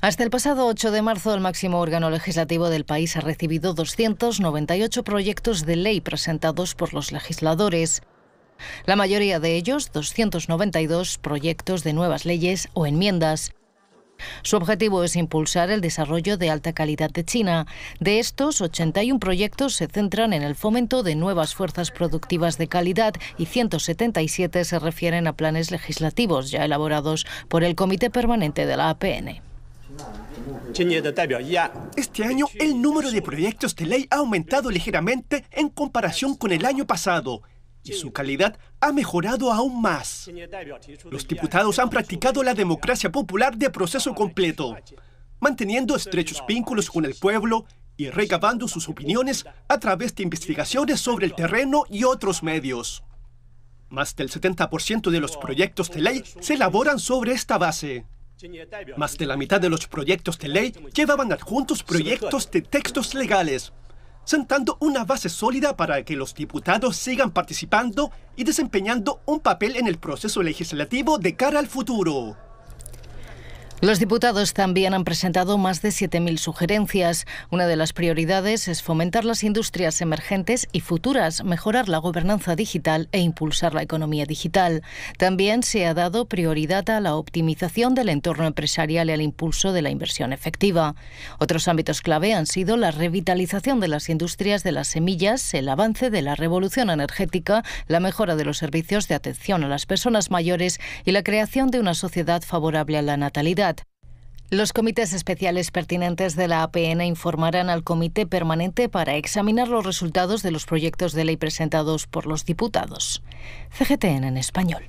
Hasta el pasado 8 de marzo, el máximo órgano legislativo del país ha recibido 298 proyectos de ley presentados por los legisladores. La mayoría de ellos, 292 proyectos de nuevas leyes o enmiendas. Su objetivo es impulsar el desarrollo de alta calidad de China. De estos, 81 proyectos se centran en el fomento de nuevas fuerzas productivas de calidad y 177 se refieren a planes legislativos ya elaborados por el Comité Permanente de la APN. Este año el número de proyectos de ley ha aumentado ligeramente en comparación con el año pasado y su calidad ha mejorado aún más. Los diputados han practicado la democracia popular de proceso completo, manteniendo estrechos vínculos con el pueblo y recabando sus opiniones a través de investigaciones sobre el terreno y otros medios. Más del 70% de los proyectos de ley se elaboran sobre esta base. Más de la mitad de los proyectos de ley llevaban adjuntos proyectos de textos legales, sentando una base sólida para que los diputados sigan participando y desempeñando un papel en el proceso legislativo de cara al futuro. Los diputados también han presentado más de 7.000 sugerencias. Una de las prioridades es fomentar las industrias emergentes y futuras, mejorar la gobernanza digital e impulsar la economía digital. También se ha dado prioridad a la optimización del entorno empresarial y al impulso de la inversión efectiva. Otros ámbitos clave han sido la revitalización de las industrias de las semillas, el avance de la revolución energética, la mejora de los servicios de atención a las personas mayores y la creación de una sociedad favorable a la natalidad. Los comités especiales pertinentes de la APN informarán al Comité Permanente para examinar los resultados de los proyectos de ley presentados por los diputados. CGTN en español.